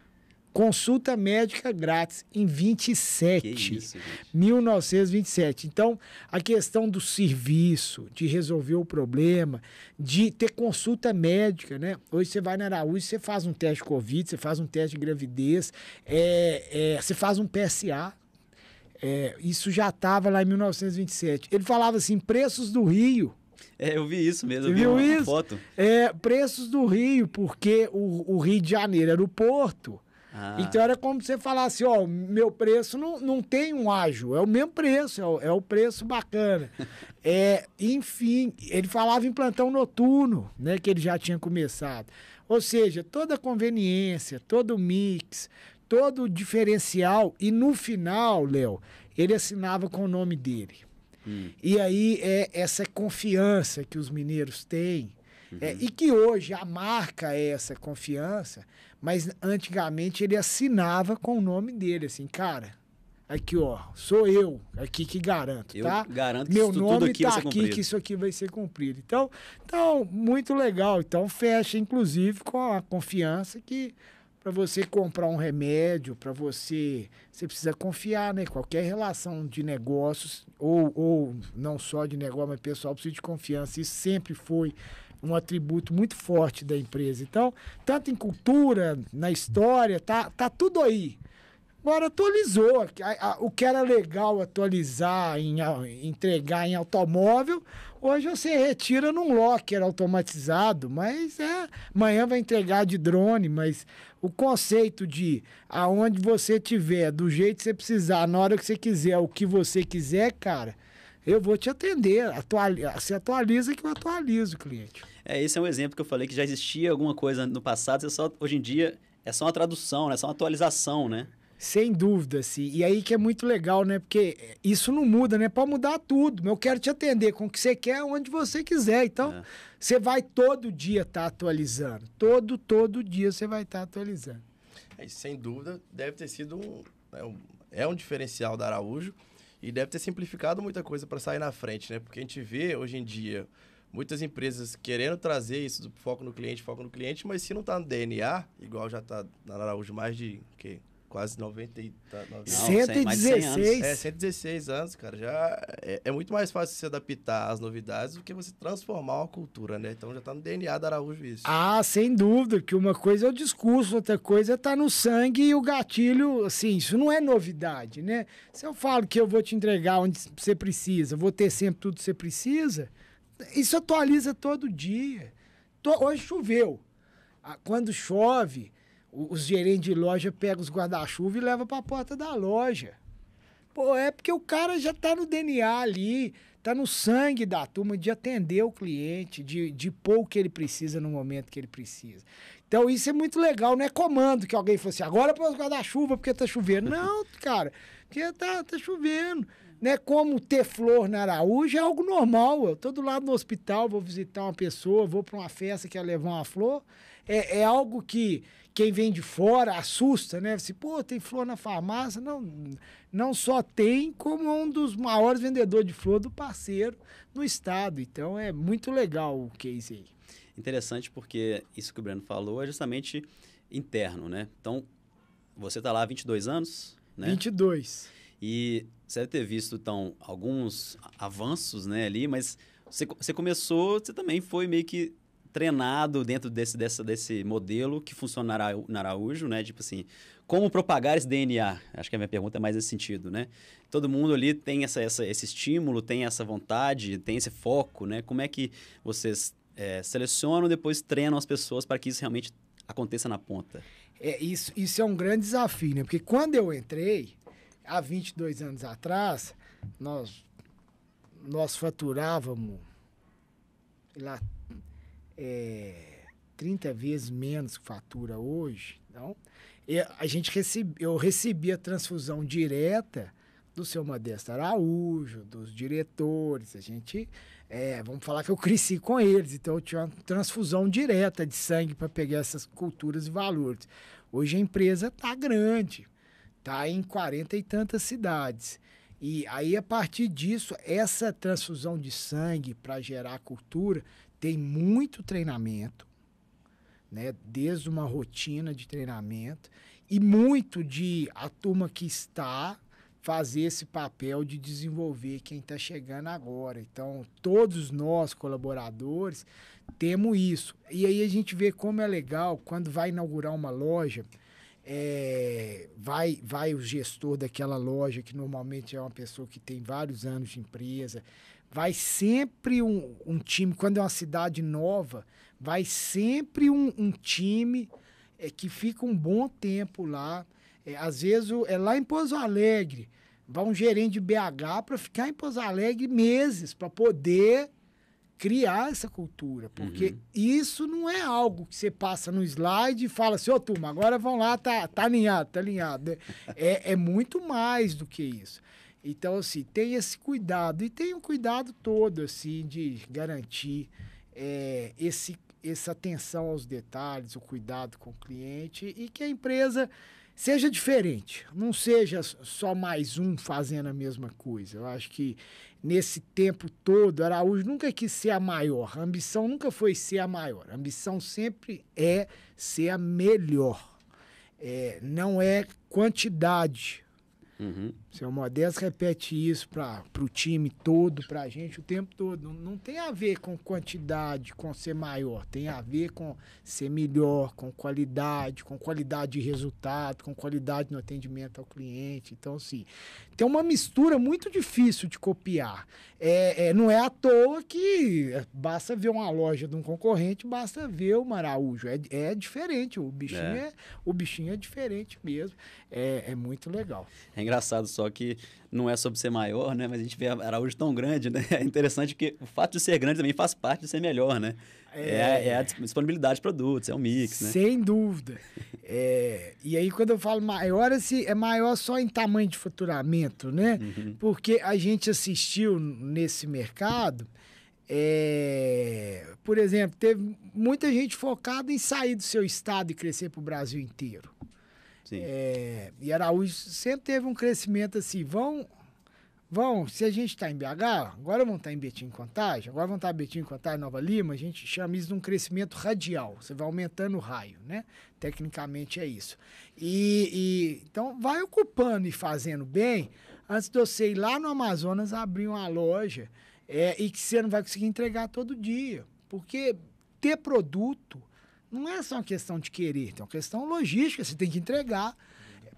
Consulta médica grátis em 27, que isso, gente. 1927. Então, a questão do serviço, de resolver o problema, de ter consulta médica, né? Hoje você vai na Araújo, você faz um teste de Covid, você faz um teste de gravidez, é, é, você faz um PSA. É, isso já estava lá em 1927. Ele falava assim: preços do Rio é, eu vi isso mesmo, Você vi viu isso? foto. É, preços do Rio, porque o, o Rio de Janeiro era o porto. Ah. Então era como você falasse, ó, meu preço não, não tem um ágio, é o mesmo preço, é o, é o preço bacana. [laughs] é, enfim, ele falava em plantão noturno, né, que ele já tinha começado. Ou seja, toda a conveniência, todo o mix, todo o diferencial e no final, Léo, ele assinava com o nome dele. Hum. E aí é essa confiança que os mineiros têm. É, uhum. É, e que hoje a marca é essa confiança, mas antigamente ele assinava com o nome dele, assim, cara, aqui ó, sou eu aqui que garanto, eu tá? Garanto Meu nome aqui tá aqui cumprido. que isso aqui vai ser cumprido. Então, então muito legal. Então fecha inclusive com a confiança que para você comprar um remédio, para você. Você precisa confiar, né? Qualquer relação de negócios, ou, ou não só de negócio, mas pessoal, precisa de confiança. Isso sempre foi um atributo muito forte da empresa. Então, tanto em cultura, na história, tá, tá tudo aí. Agora atualizou. O que era legal atualizar, em, entregar em automóvel, Hoje você retira num locker automatizado, mas é, amanhã vai entregar de drone, mas o conceito de aonde você tiver, do jeito que você precisar, na hora que você quiser, o que você quiser, cara, eu vou te atender. Atualiza, se atualiza que eu atualizo o cliente. É, esse é um exemplo que eu falei que já existia alguma coisa no passado, só, hoje em dia é só uma tradução, né? é só uma atualização, né? Sem dúvida, sim. E aí que é muito legal, né? Porque isso não muda, né? Pode mudar tudo. Eu quero te atender com o que você quer, onde você quiser. Então, é. você vai todo dia estar tá atualizando. Todo, todo dia você vai estar tá atualizando. É, sem dúvida, deve ter sido um, é, um, é um diferencial da Araújo e deve ter simplificado muita coisa para sair na frente, né? Porque a gente vê hoje em dia muitas empresas querendo trazer isso do foco no cliente, foco no cliente, mas se não está no DNA, igual já está na Araújo mais de que quase 90 e... Tá, 90, 116. 100, anos. É, 116 anos, cara. Já é, é, muito mais fácil se adaptar às novidades do que você transformar uma cultura, né? Então já tá no DNA da Araújo isso. Ah, sem dúvida, que uma coisa é o discurso, outra coisa é tá no sangue e o gatilho, assim, isso não é novidade, né? Se eu falo que eu vou te entregar onde você precisa, vou ter sempre tudo que você precisa, isso atualiza todo dia. Hoje choveu. Ah, quando chove os gerentes de loja pegam os guarda-chuva e levam para a porta da loja. Pô, é porque o cara já está no DNA ali, está no sangue da turma de atender o cliente, de, de pôr o que ele precisa no momento que ele precisa. Então isso é muito legal, não é comando que alguém fosse assim, agora põe os guarda-chuva porque está chovendo. [laughs] Não, cara porque tá, tá chovendo. Né? Como ter flor na Araújo é algo normal. Eu estou do lado do hospital, vou visitar uma pessoa, vou para uma festa que quer levar uma flor. É, é algo que quem vem de fora assusta, né? Se, pô, tem flor na farmácia. Não, não só tem, como é um dos maiores vendedores de flor do parceiro no estado. Então é muito legal o case aí. Interessante porque isso que o Breno falou é justamente interno, né? Então, você está lá há 22 anos, né? 22. E você deve ter visto, então, alguns avanços, né, ali, mas você, você começou, você também foi meio que treinado dentro desse, desse modelo que funciona na Araújo, né? Tipo assim, como propagar esse DNA? Acho que a minha pergunta é mais nesse sentido, né? Todo mundo ali tem essa, essa esse estímulo, tem essa vontade, tem esse foco, né? Como é que vocês é, selecionam, depois treinam as pessoas para que isso realmente aconteça na ponta? é, isso, isso é um grande desafio, né? Porque quando eu entrei, há 22 anos atrás, nós, nós faturávamos lá, é, 30 vezes menos que fatura hoje. Então, eu, a gente recebe, eu recebia transfusão direta do seu Modesto Araújo, dos diretores, a gente é, vamos falar que eu cresci com eles, então eu tinha uma transfusão direta de sangue para pegar essas culturas e valores. Hoje a empresa está grande, está em 40 e tantas cidades. E aí, a partir disso, essa transfusão de sangue para gerar cultura tem muito treinamento, né? desde uma rotina de treinamento, e muito de a turma que está fazer esse papel de desenvolver quem está chegando agora. Então, todos nós, colaboradores, temos isso. E aí a gente vê como é legal quando vai inaugurar uma loja. É, vai, vai o gestor daquela loja, que normalmente é uma pessoa que tem vários anos de empresa, vai sempre um, um time, quando é uma cidade nova, vai sempre um, um time é, que fica um bom tempo lá é, às vezes é lá em Pouso Alegre. Vai um gerente de BH para ficar em Pouso Alegre meses para poder criar essa cultura, porque uhum. isso não é algo que você passa no slide e fala assim, ô oh, turma, agora vão lá, tá, tá alinhado, tá alinhado. Né? é, é muito mais do que isso. Então, assim, tem esse cuidado, e tem um cuidado todo, assim, de garantir é, esse, essa atenção aos detalhes, o cuidado com o cliente, e que a empresa seja diferente, não seja só mais um fazendo a mesma coisa. Eu acho que nesse tempo todo, Araújo nunca quis ser a maior, a ambição nunca foi ser a maior, a ambição sempre é ser a melhor. É, não é quantidade, Uhum. O seu Modesto repete isso para o time todo, para a gente o tempo todo. Não, não, tem a ver com quantidade, com ser maior. Tem a ver com ser melhor, com qualidade, com qualidade de resultado, com qualidade no atendimento ao cliente. Então, assim, tem uma mistura muito difícil de copiar. É, é não é à toa que é, basta ver uma loja de um concorrente, basta ver o Maraújo. É, é diferente. O bichinho é. é o bichinho é diferente mesmo. É, é muito legal. É engraçado só que não é sobre ser maior, né? Mas a gente vê Araújo tão grande, né? [laughs] É interessante que o fato de ser grande também faz parte de ser melhor, né? É, é, é a disponibilidade de produtos, é um mix, né? Sem dúvida. é, e aí, quando eu falo maior, assim, é maior só em tamanho de faturamento, né? Uhum. Porque a gente assistiu nesse mercado. É, por exemplo, teve muita gente focada em sair do seu estado e crescer para o Brasil inteiro. Sim. É, e Araújo sempre teve um crescimento assim, vão vão, se a gente está em BH, agora vão estar tá em Betim Contagem, agora vão estar tá Betim Contagem, Nova Lima, a gente chama isso de um crescimento radial. Você vai aumentando o raio, né? Tecnicamente é isso. E, e então vai ocupando e fazendo bem. Antes de você ir lá no Amazonas abrir uma loja é, e que você não vai conseguir entregar todo dia, porque ter produto não é só uma questão de querer, tem uma questão logística, você tem que entregar.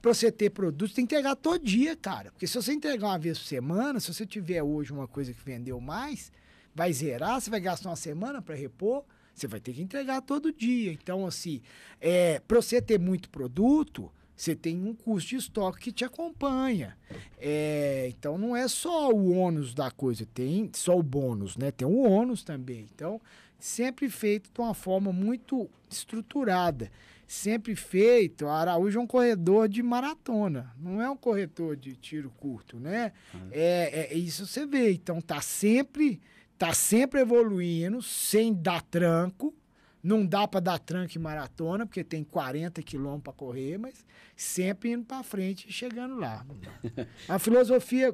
Para você ter produto, você tem que entregar todo dia, cara. Porque se você entregar uma vez por semana, se você tiver hoje uma coisa que vendeu mais, vai zerar, você vai gastar uma semana para repor, você vai ter que entregar todo dia. Então, assim, é, para você ter muito produto, você tem um custo de estoque que te acompanha. É, então não é só o ônus da coisa, tem só o bônus, né? Tem o ônus também. Então, sempre feito de uma forma muito estruturada, sempre feito. Araújo é um corredor de maratona, não é um corredor de tiro curto, né? Uhum. É, é, é isso você vê. Então tá sempre, tá sempre evoluindo, sem dar tranco. Não dá para dar tranco em maratona, porque tem 40 quilômetros para correr, mas sempre indo para frente e chegando lá. [laughs] a filosofia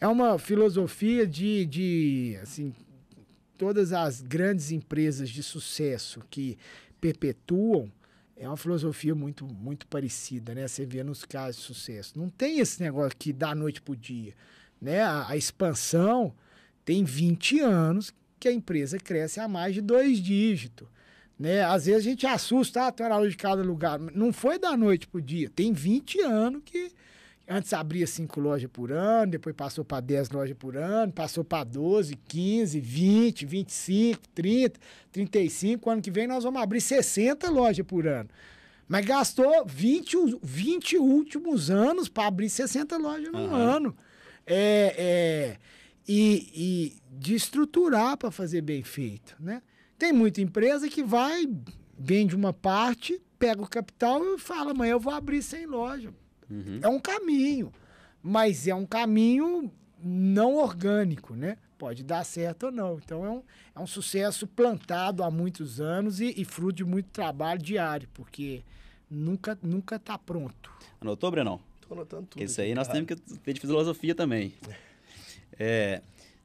é uma filosofia de, de assim, todas as grandes empresas de sucesso que perpetuam é uma filosofia muito, muito parecida, né? Você vê nos casos de sucesso. Não tem esse negócio que da noite para o dia. Né? A, a, expansão tem 20 anos que a empresa cresce a mais de dois dígitos. Né? Às vezes a gente assusta, ah, tem hora de cada lugar. Não foi da noite para o dia. Tem 20 anos que Antes abria cinco lojas por ano, depois passou para 10 lojas por ano, passou para 12, 15, 20, 25, 30, 35. Ano que vem nós vamos abrir 60 lojas por ano. Mas gastou 20, 20 últimos anos para abrir 60 lojas no uhum. ano. É, é, e, e de estruturar para fazer bem feito. Né? Tem muita empresa que vai, vende uma parte, pega o capital e fala: amanhã eu vou abrir 100 lojas. Uhum. É um caminho, mas é um caminho não orgânico, né? Pode dar certo ou não. Então é um, é um sucesso plantado há muitos anos e, e fruto de muito trabalho diário, porque nunca nunca está pronto. Anotou, Brenão? Tô anotando tudo. Isso aí nós temos que ter de filosofia também. [laughs] É,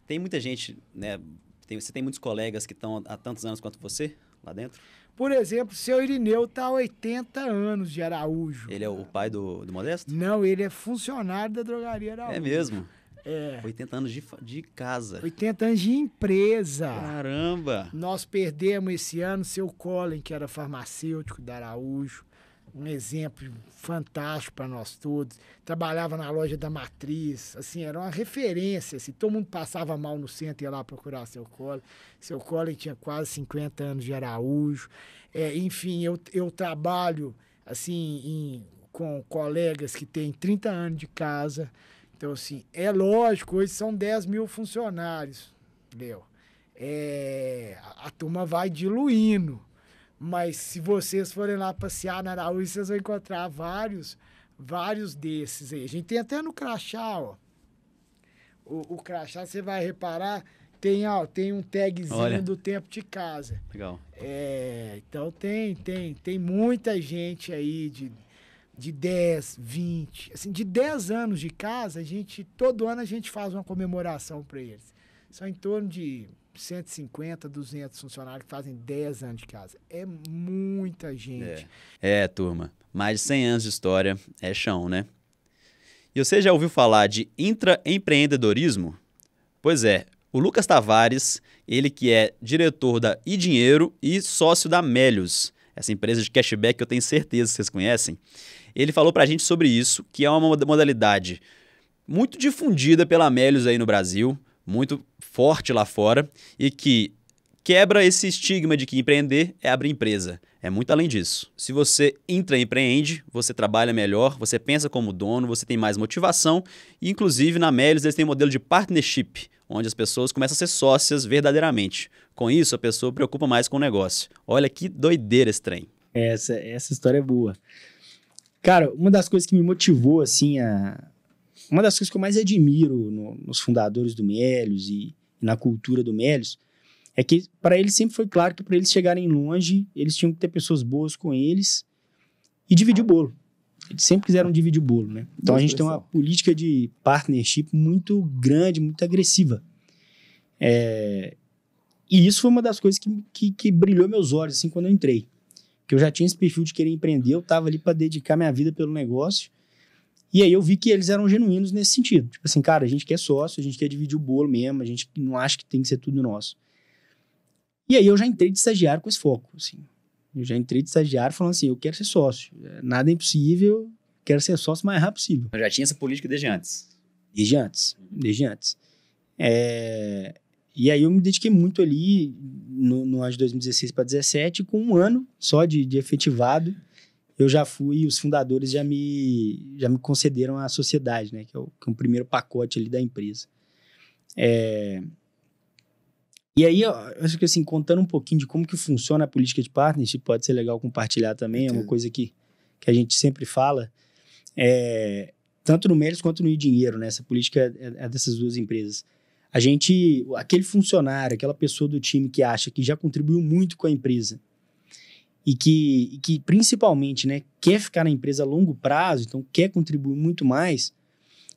tem muita gente, né? Tem, você tem muitos colegas que estão há tantos anos quanto você lá dentro? Por exemplo, seu Irineu está há 80 anos de Araújo. Ele é o pai do, do Modesto? Não, ele é funcionário da drogaria Araújo. É mesmo? É. 80 anos de, de casa. 80 anos de empresa. Caramba! Nós perdemos esse ano seu Colin, que era farmacêutico da Araújo um exemplo fantástico para nós todos. Trabalhava na loja da Matriz, assim, era uma referência. Assim, todo mundo passava mal no centro e ia lá procurar seu Collin. Seu Collin tinha quase 50 anos de Araújo. É, enfim, eu, eu trabalho assim em, com colegas que têm 30 anos de casa. Então, assim, é lógico, hoje são 10 mil funcionários, Leo. É, a, a turma vai diluindo mas se vocês forem lá passear na Araújo, vocês vão encontrar vários, vários desses aí. A gente tem até no crachá, ó. O, o crachá, você vai reparar, tem, ó, tem um tagzinho Olha. do tempo de casa. Legal. É, então tem, tem, tem muita gente aí de, de 10, 20, assim, de 10 anos de casa, a gente todo ano a gente faz uma comemoração para eles são em torno de 150, 200 funcionários que fazem 10 anos de casa. É muita gente. É. é, turma. Mais de 100 anos de história é chão, né? E você já ouviu falar de intraempreendedorismo? Pois é, o Lucas Tavares, ele que é diretor da E Dinheiro e sócio da Melios, essa empresa de cashback que eu tenho certeza que vocês conhecem, ele falou pra gente sobre isso, que é uma modalidade muito difundida pela Melios aí no Brasil, muito forte lá fora e que quebra esse estigma de que empreender é abrir empresa. É muito além disso. Se você empreende, você trabalha melhor, você pensa como dono, você tem mais motivação. E, inclusive, na Melios, eles têm um modelo de partnership, onde as pessoas começam a ser sócias verdadeiramente. Com isso, a pessoa preocupa mais com o negócio. Olha que doideira esse trem. Essa, essa história é boa. Cara, uma das coisas que me motivou, assim, a, uma das coisas que eu mais admiro no, nos fundadores do Melios e, e, na cultura do Melios é que para eles sempre foi claro que para eles chegarem longe, eles tinham que ter pessoas boas com eles e dividir o bolo. Eles sempre quiseram dividir o bolo, né? Então a gente tem uma política de partnership muito grande, muito agressiva. É... E isso foi uma das coisas que, que, que, brilhou meus olhos, assim, quando eu entrei. Que eu já tinha esse perfil de querer empreender, eu estava ali para dedicar minha vida pelo negócio. E aí eu vi que eles eram genuínos nesse sentido. Tipo assim, cara, a gente quer sócio, a gente quer dividir o bolo mesmo, a gente não acha que tem que ser tudo nosso. E aí eu já entrei de estagiário com esse foco, assim. Eu já entrei de estagiário falando assim, eu quero ser sócio. É, nada é impossível, quero ser sócio o mais rápido possível. Eu já tinha essa política desde antes. Desde antes, desde antes. É... E aí eu me dediquei muito ali no, no ano de 2016 para 2017, com um ano só de, de efetivado eu já fui, os fundadores já me, já me concederam a sociedade, né? Que é o, que é o primeiro pacote ali da empresa. É... E aí, eu acho que assim, contando um pouquinho de como que funciona a política de partnership, pode ser legal compartilhar também, é uma coisa que, que a gente sempre fala, é, tanto no Méritos quanto no Dinheiro, né? Essa política é, é, é dessas duas empresas. A gente, aquele funcionário, aquela pessoa do time que acha que já contribuiu muito com a empresa e que, e que principalmente né, quer ficar na empresa a longo prazo, então quer contribuir muito mais,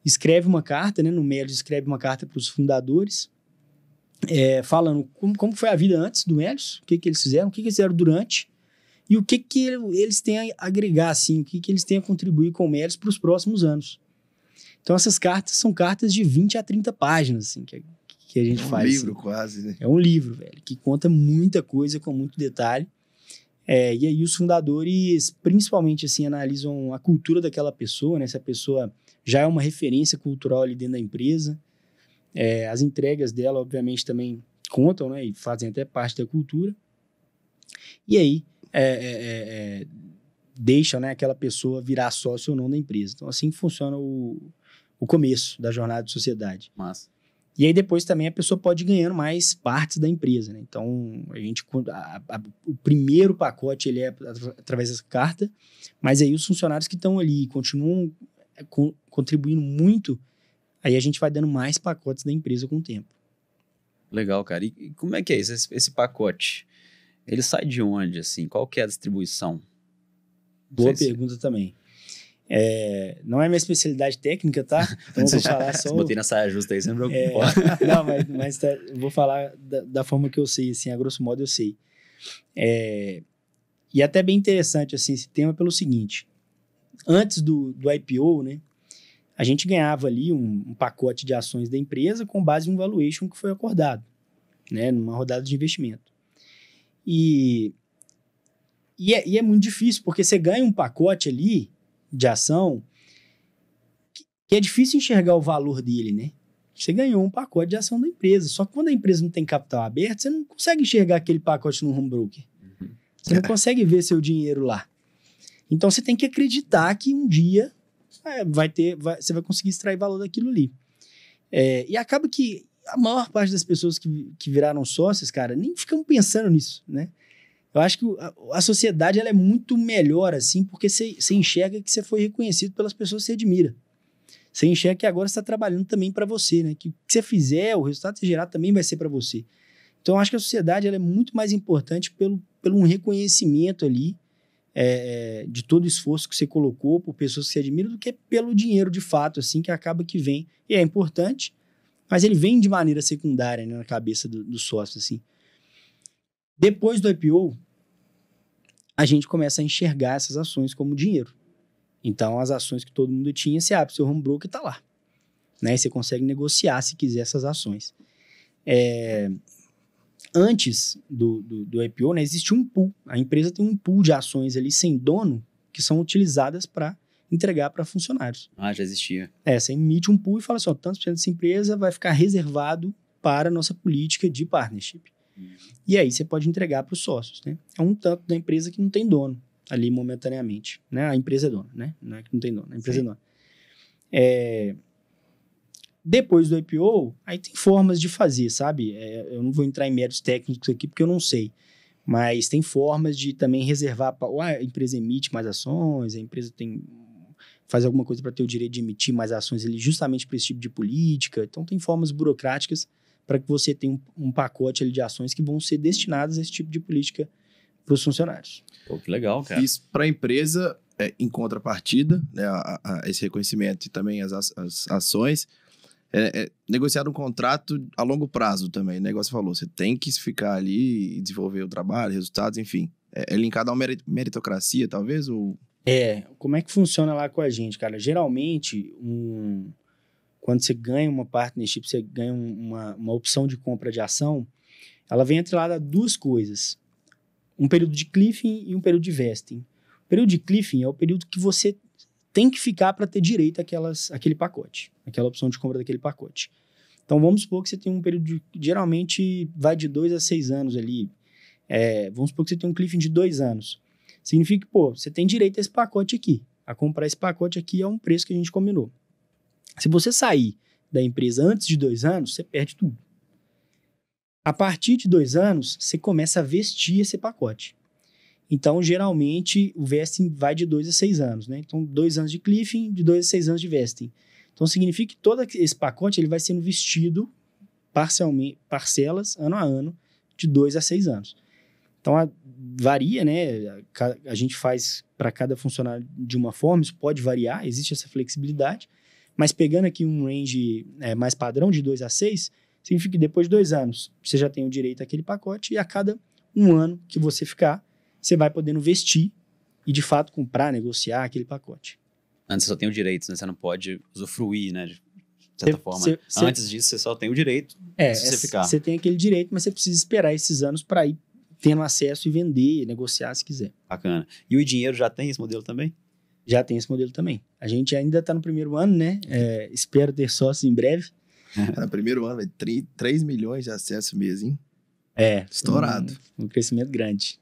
escreve uma carta, né, no Melios escreve uma carta para os fundadores, é, falando como, como foi a vida antes do Melios, o que, que eles fizeram, o que, que eles fizeram durante, e o que, que eles têm a agregar, assim, o que, que eles têm a contribuir com o Melios para os próximos anos. Então essas cartas são cartas de 20 a 30 páginas, assim, que, que a gente faz. É um faz, livro assim. quase, né? É um livro, velho, que conta muita coisa com muito detalhe. É, e aí os fundadores, principalmente assim, analisam a cultura daquela pessoa, né? Se a pessoa já é uma referência cultural ali dentro da empresa, é, as entregas dela, obviamente, também contam, né? E fazem até parte da cultura. E aí é, é, é, é deixam, né? Aquela pessoa virar sócio ou não da empresa. Então assim funciona o, o começo da jornada de sociedade. Massa. E aí depois também a pessoa pode ir ganhando mais partes da empresa, né? Então, a gente a, a, o primeiro pacote ele é através dessa carta, mas aí os funcionários que estão ali continuam eh, co contribuindo muito, aí a gente vai dando mais pacotes da empresa com o tempo. Legal, cara. E, e como é que é isso, esse, esse, pacote? Ele sai de onde assim? Qual que é a distribuição? Boa pergunta se... também. É, não é minha especialidade técnica, tá? Então vou [laughs] falar só. botei na saia justa aí, me é, [laughs] Não, mas, mas tá, vou falar da, da, forma que eu sei, assim, a grosso modo eu sei. É, e até bem interessante assim, esse tema pelo seguinte: antes do, do IPO, né, a gente ganhava ali um, um pacote de ações da empresa com base em um valuation que foi acordado, né, numa rodada de investimento. E, e, é, e é muito difícil, porque você ganha um pacote ali de ação que é difícil enxergar o valor dele, né? Você ganhou um pacote de ação da empresa. Só que quando a empresa não tem capital aberto, você não consegue enxergar aquele pacote no home broker. Você não é. consegue ver seu dinheiro lá. Então você tem que acreditar que um dia é, vai ter, vai, você vai conseguir extrair valor daquilo ali. É, e acaba que a maior parte das pessoas que, que viraram sócios, cara, nem ficam pensando nisso, né? Eu acho que a, sociedade ela é muito melhor assim, porque você enxerga que você foi reconhecido pelas pessoas que você admira. Você enxerga que agora está trabalhando também para você, né? Que o que você fizer, o resultado que você gerar também vai ser para você. Então, acho que a sociedade ela é muito mais importante pelo, pelo um reconhecimento ali é, é, de todo o esforço que você colocou por pessoas que você admira do que pelo dinheiro de fato, assim, que acaba que vem. E é importante, mas ele vem de maneira secundária né, na cabeça do, do sócio, assim. Depois do IPO, a gente começa a enxergar essas ações como dinheiro. Então, as ações que todo mundo tinha, você abre seu home broker e está lá. Né? você consegue negociar, se quiser, essas ações. É... Antes do, do, do IPO, né, existia um pool. A empresa tem um pool de ações ali sem dono que são utilizadas para entregar para funcionários. Ah, já existia. É, você emite um pool e fala assim, ó, tantos por cento dessa empresa vai ficar reservado para a nossa política de partnership. E aí você pode entregar para os sócios, né? É um tanto da empresa que não tem dono ali momentaneamente, né? A empresa é dona, né? Não é que não tem dono, a empresa é Sim. é dona. É... Depois do IPO, aí tem formas de fazer, sabe? É, eu não vou entrar em méritos técnicos aqui porque eu não sei. Mas tem formas de também reservar. para ou a empresa emite mais ações, a empresa tem faz alguma coisa para ter o direito de emitir mais ações ali justamente para esse tipo de política. Então tem formas burocráticas para que você tenha um, um pacote ali, de ações que vão ser destinadas a esse tipo de política para os funcionários. Pô, que legal, cara. Isso para a empresa, é, em contrapartida, né, a, a, esse reconhecimento e também as, as ações, é, é, negociar um contrato a longo prazo também. Né, o negócio falou, você tem que ficar ali e desenvolver o trabalho, resultados, enfim. É, é linkado a uma meritocracia, talvez? Ou... É, como é que funciona lá com a gente, cara? Geralmente, um quando você ganha uma partnership, você ganha uma, uma opção de compra de ação, ela vem atrelada a duas coisas. Um período de cliffing e um período de vesting. O período de cliffing é o período que você tem que ficar para ter direito àquelas, àquele pacote, aquela opção de compra daquele pacote. Então vamos supor que você tem um período de, geralmente vai de dois a seis anos ali. É, vamos supor que você tem um cliffing de dois anos. Significa que, pô, você tem direito a esse pacote aqui, a comprar esse pacote aqui a é um preço que a gente combinou. Se você sair da empresa antes de dois anos, você perde tudo. A partir de dois anos, você começa a vestir esse pacote. Então, geralmente, o vesting vai de dois a seis anos, né? Então, dois anos de cliffing, de dois a seis anos de vesting. Então, significa que todo esse pacote ele vai sendo vestido parcialmente, parcelas, ano a ano, de dois a seis anos. Então, a, varia, né? A, a gente faz para cada funcionário de uma forma, isso pode variar, existe essa flexibilidade, mas pegando aqui um range é, mais padrão de 2 a 6, significa que depois de dois anos você já tem o direito àquele pacote e a cada um ano que você ficar, você vai podendo vestir e de fato comprar, negociar aquele pacote. Antes você só tem o direito, né? você não pode usufruir, né? De certa forma. Cê, Antes disso, você só tem o direito é, se você é, ficar. Você tem aquele direito, mas você precisa esperar esses anos para ir tendo acesso e vender, negociar se quiser. Bacana. E o dinheiro já tem esse modelo também? já tem esse modelo também. A gente ainda está no primeiro ano, né? É, espero ter sócios em breve. É, no primeiro ano, 3 é milhões de acessos mesmo, hein? É. Estourado. Um, um, crescimento grande.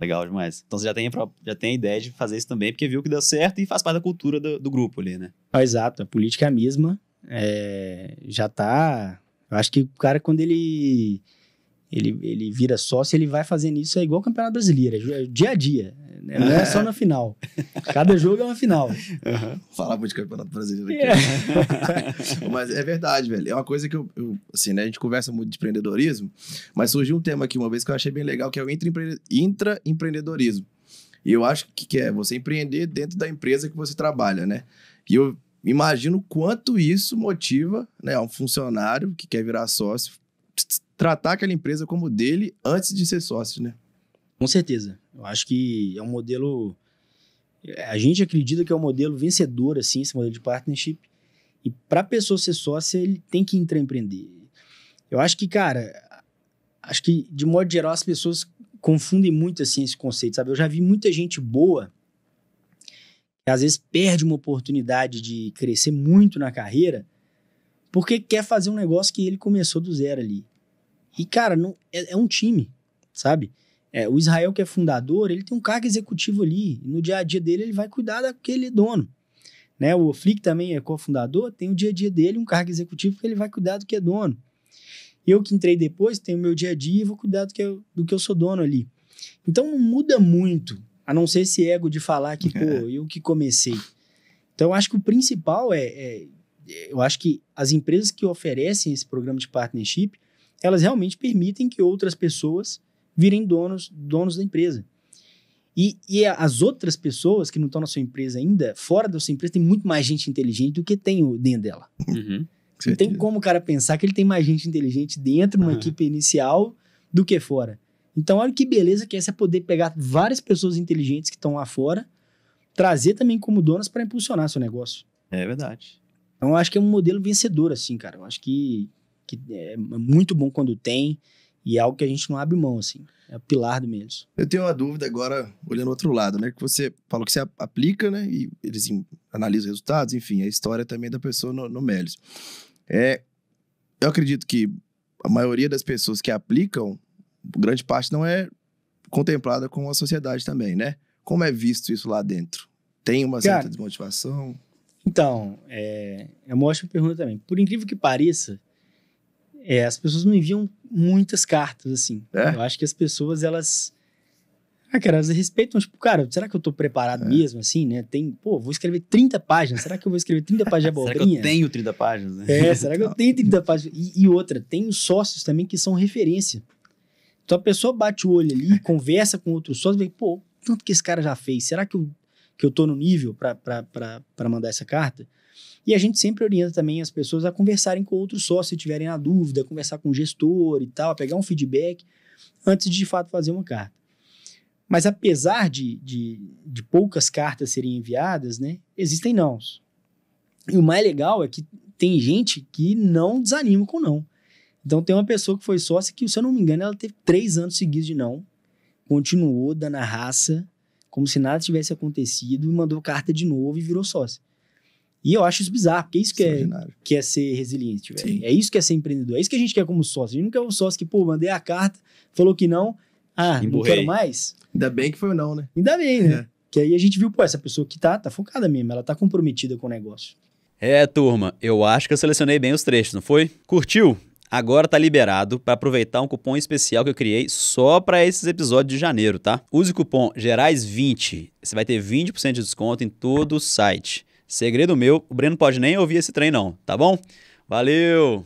Legal demais. Então você já tem, já tem a ideia de fazer isso também, porque viu que deu certo e faz parte da cultura do, do grupo ali, né? Ah, exato. A política é a mesma. É, já tá. Eu acho que o cara, quando ele ele, ele vira sócio, ele vai fazendo isso é igual o Campeonato Brasileiro, é, é dia a dia. Né? Não é. é só na é. final. Cada jogo é uma final. Uhum. Falar muito de Campeonato Brasileiro aqui. É. [laughs] mas é verdade, velho. É uma coisa que eu, eu, assim, né? A gente conversa muito de empreendedorismo, mas surgiu um tema aqui uma vez que eu achei bem legal, que é o intraempreendedorismo. E eu acho que, que é você empreender dentro da empresa que você trabalha, né? E eu imagino quanto isso motiva né, um funcionário que quer virar sócio tratar aquela empresa como dele antes de ser sócio, né? Com certeza. Eu acho que é um modelo. É, a gente acredita que é um modelo vencedor, assim, esse modelo de partnership. E para a pessoa ser sócia, ele tem que empreender. Eu acho que, cara, acho que, de modo geral, as pessoas confundem muito, assim, esse conceito, sabe? Eu já vi muita gente boa que, às vezes, perde uma oportunidade de crescer muito na carreira porque quer fazer um negócio que ele começou do zero ali. E, cara, não, é, é um time, sabe? É, o Israel, que é fundador, ele tem um cargo executivo ali. No dia a dia dele, ele vai cuidar daquele dono. Né? O Flick também é cofundador, tem o dia a dia dele, um cargo executivo que ele vai cuidar do que é dono. Eu que entrei depois, tenho o meu dia a dia e vou cuidar do que, eu, do que eu sou dono ali. Então não muda muito, a não ser esse ego de falar que, é. pô, eu que comecei. Então eu acho que o principal é, é eu acho que as empresas que oferecem esse programa de partnership elas realmente permitem que outras pessoas virem donos, donos da empresa. E, e as outras pessoas que não estão na sua empresa ainda, fora da sua empresa, tem muito mais gente inteligente do que tem dentro dela. Uhum, não tem como o cara pensar que ele tem mais gente inteligente dentro, de uhum. [laughs] equipe inicial, do que fora. Então, olha que beleza que essa é poder pegar várias pessoas inteligentes que estão lá fora, trazer também como donas para impulsionar seu negócio. É verdade. Então, eu acho que é um modelo vencedor, assim, cara. Eu acho que que é, é muito bom quando tem e é algo que a gente não abre mão, assim. É o pilar do Melis. Eu tenho uma dúvida agora, olhando o outro lado, né? Que você falou que você aplica, né? E eles analisam resultados, enfim, a história também da pessoa no, no Melis. É, eu acredito que a maioria das pessoas que aplicam, grande parte não é contemplada com a sociedade também, né? Como é visto isso lá dentro? Tem uma certa Cara, desmotivação? Então, é, é uma ótima pergunta também. Por incrível que pareça, é, as pessoas não enviam muitas cartas, assim. É? Eu acho que as pessoas, elas. Ah, cara, elas respeitam, tipo, cara, será que eu tô preparado é. mesmo, assim, né? Tem, pô, vou escrever 30 páginas, será que eu vou escrever 30 [laughs] páginas de abobrinha? será que eu tenho 30 páginas, né? É, [laughs] será que eu então. tenho 30 páginas? E, e outra, tem sócios também que são referência. Então a pessoa bate o olho ali, [laughs] conversa com outros sócios, vê, pô, tanto que esse cara já fez, será que eu, que eu tô no nível para mandar essa carta? E a gente sempre orienta também as pessoas a conversarem com outros sócios se tiverem na dúvida, conversar com o gestor e tal, pegar um feedback antes de de fato fazer uma carta. Mas apesar de, de, de poucas cartas serem enviadas, né, existem nãos. E o mais legal é que tem gente que não desanima com não. Então tem uma pessoa que foi sócia que, se eu não me engano, ela teve três anos seguidos de não, continuou dando a raça, como se nada tivesse acontecido, e mandou carta de novo e virou sócia. E eu acho isso bizarro, porque é isso que é, que é ser resiliente, velho. É isso que é ser empreendedor. É isso que a gente quer como sócio. A gente não quer um sócio que, pô, mandei a carta, falou que não. Ah, Emburrei. não quero mais. Ainda bem que foi não, né? Ainda bem, né? É. Que aí a gente viu, pô, essa pessoa que tá, tá focada mesmo, ela tá comprometida com o negócio. É, turma, eu acho que eu selecionei bem os trechos, não foi? Curtiu? Agora tá liberado para aproveitar um cupom especial que eu criei só para esses episódios de janeiro, tá? Use o cupom Gerais20, você vai ter 20% de desconto em todo o site. Segredo meu, o Breno pode nem ouvir esse trem não, tá bom? Valeu!